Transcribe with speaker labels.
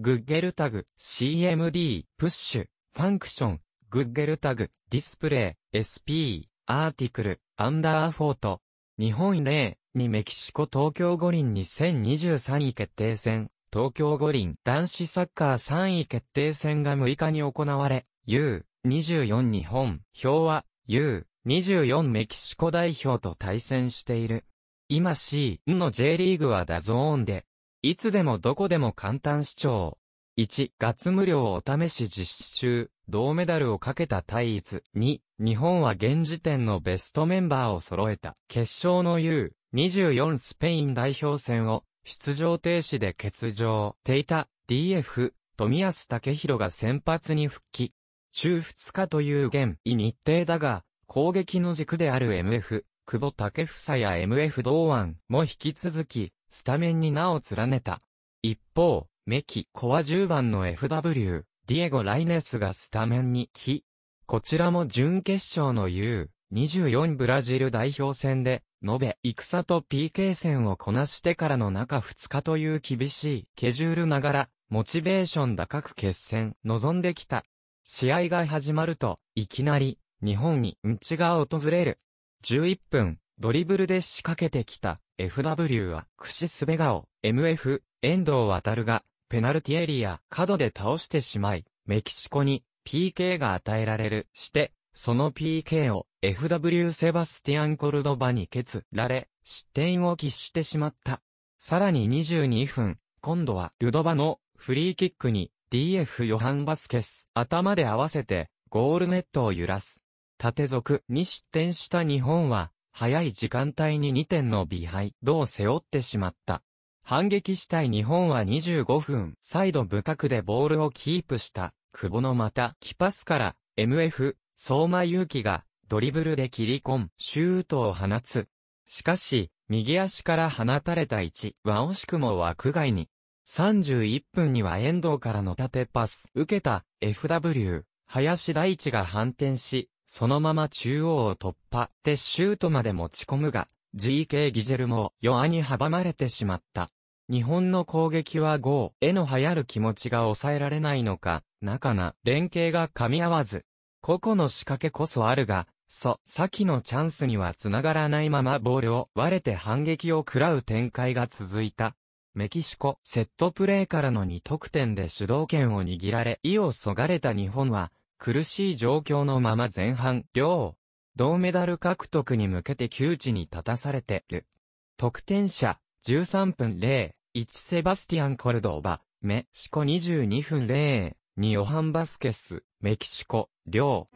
Speaker 1: グッゲルタグ、CMD、プッシュ、ファンクション、グッゲルタグ、ディスプレイ、SP、アーティクル、アンダーフォート。日本例にメキシコ東京五輪2023位決定戦、東京五輪男子サッカー3位決定戦が6日に行われ、U24 日本表は U24 メキシコ代表と対戦している。今 C の J リーグはダゾーンでいつでもどこでも簡単視聴。1、月無料お試し実施中、銅メダルをかけた対一。2、日本は現時点のベストメンバーを揃えた。決勝の U、24スペイン代表戦を、出場停止で欠場。ていた、DF、富安武弘が先発に復帰。中2日という現異日程だが、攻撃の軸である MF、久保武房や MF 同案も引き続き、スタメンに名を連ねた。一方、メキコは10番の FW、ディエゴ・ライネスがスタメンに来。こちらも準決勝の U、24ブラジル代表戦で、延べ戦と PK 戦をこなしてからの中2日という厳しいケジュールながら、モチベーション高く決戦、望んできた。試合が始まると、いきなり、日本にうんちが訪れる。11分、ドリブルで仕掛けてきた FW はクシスベガを MF 遠藤渡るがペナルティエリア角で倒してしまい、メキシコに PK が与えられるして、その PK を FW セバスティアン・コルドバに蹴られ、失点を喫してしまった。さらに22分、今度はルドバのフリーキックに DF ヨハン・バスケス頭で合わせてゴールネットを揺らす。縦属に失点した日本は早い時間帯に2点のビハイどう背負ってしまった。反撃したい日本は25分、再度部角でボールをキープした、久保のまた、キパスから、MF、相馬勇気が、ドリブルで切り込ん、シュートを放つ。しかし、右足から放たれた位置は惜しくも枠外に。31分には遠藤からの縦パス、受けた、FW、林大地が反転し、そのまま中央を突破ってシュートまで持ち込むが、GK ギジェルも弱に阻まれてしまった。日本の攻撃は5への流行る気持ちが抑えられないのか、中な連携が噛み合わず、個々の仕掛けこそあるが、そ、先のチャンスには繋がらないままボールを割れて反撃を食らう展開が続いた。メキシコ、セットプレーからの2得点で主導権を握られ、意をそがれた日本は、苦しい状況のまま前半、両、銅メダル獲得に向けて窮地に立たされてる。得点者、13分0、1セバスティアン・コルドーバ、メシコ22分0、2ヨハン・バスケス、メキシコ、両。